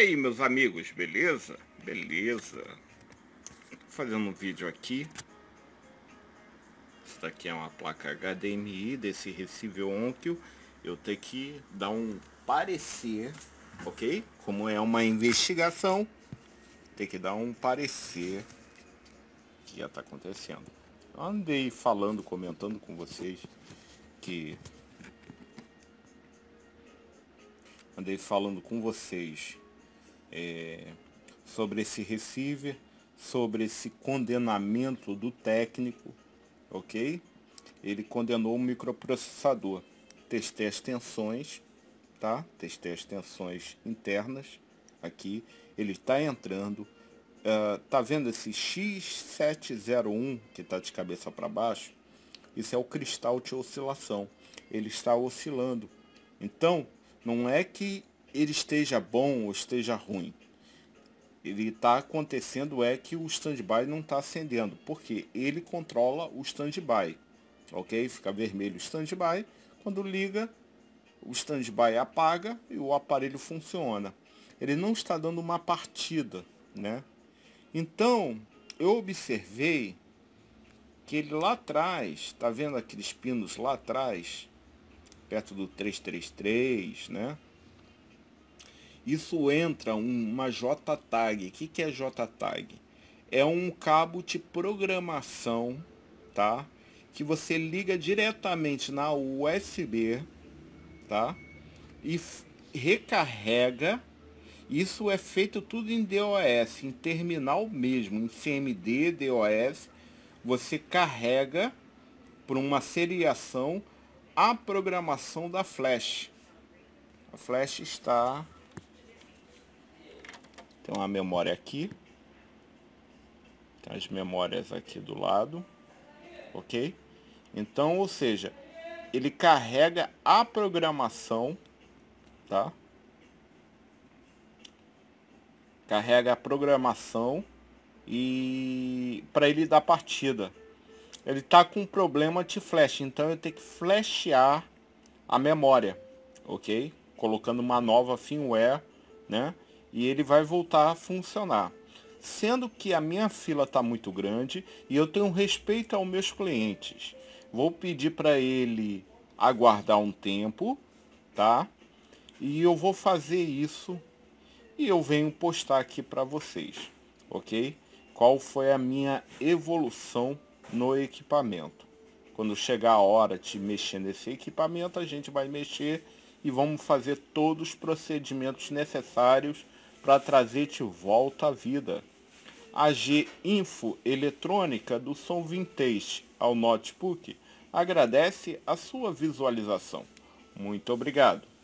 aí, meus amigos, beleza? Beleza. Tô fazendo um vídeo aqui. Isso daqui é uma placa HDMI desse recível Onkyo. Eu tenho que dar um parecer, ok? Como é uma investigação, tem que dar um parecer que já tá acontecendo. Eu andei falando, comentando com vocês que andei falando com vocês é, sobre esse receiver, sobre esse condenamento do técnico, ok? Ele condenou o microprocessador. Testei as tensões, tá? Testei as tensões internas aqui. Ele está entrando. Uh, tá vendo esse X701 que está de cabeça para baixo? Isso é o cristal de oscilação. Ele está oscilando. Então, não é que ele esteja bom ou esteja ruim. Ele está acontecendo é que o standby não está acendendo, porque ele controla o standby. Ok? Fica vermelho o standby. Quando liga, o standby apaga e o aparelho funciona. Ele não está dando uma partida, né? Então, eu observei que ele lá atrás, tá vendo aqueles pinos lá atrás, perto do 333, né? isso entra uma JTAG. O que, que é JTAG? É um cabo de programação, tá? Que você liga diretamente na USB, tá? E recarrega. Isso é feito tudo em DOS, em terminal mesmo, em CMD, DOS. Você carrega por uma seriação a programação da flash. A flash está tem uma memória aqui. Tem as memórias aqui do lado. Ok? Então, ou seja, ele carrega a programação, tá? Carrega a programação e para ele dar partida. Ele tá com um problema de flash, então eu tenho que flashear a memória, ok? Colocando uma nova firmware, né? e ele vai voltar a funcionar. Sendo que a minha fila está muito grande e eu tenho respeito aos meus clientes. Vou pedir para ele aguardar um tempo, tá? E eu vou fazer isso e eu venho postar aqui para vocês, ok? Qual foi a minha evolução no equipamento? Quando chegar a hora de mexer nesse equipamento, a gente vai mexer e vamos fazer todos os procedimentos necessários para trazer-te volta à vida. A G Info Eletrônica do Som Vintage ao notebook agradece a sua visualização. Muito obrigado.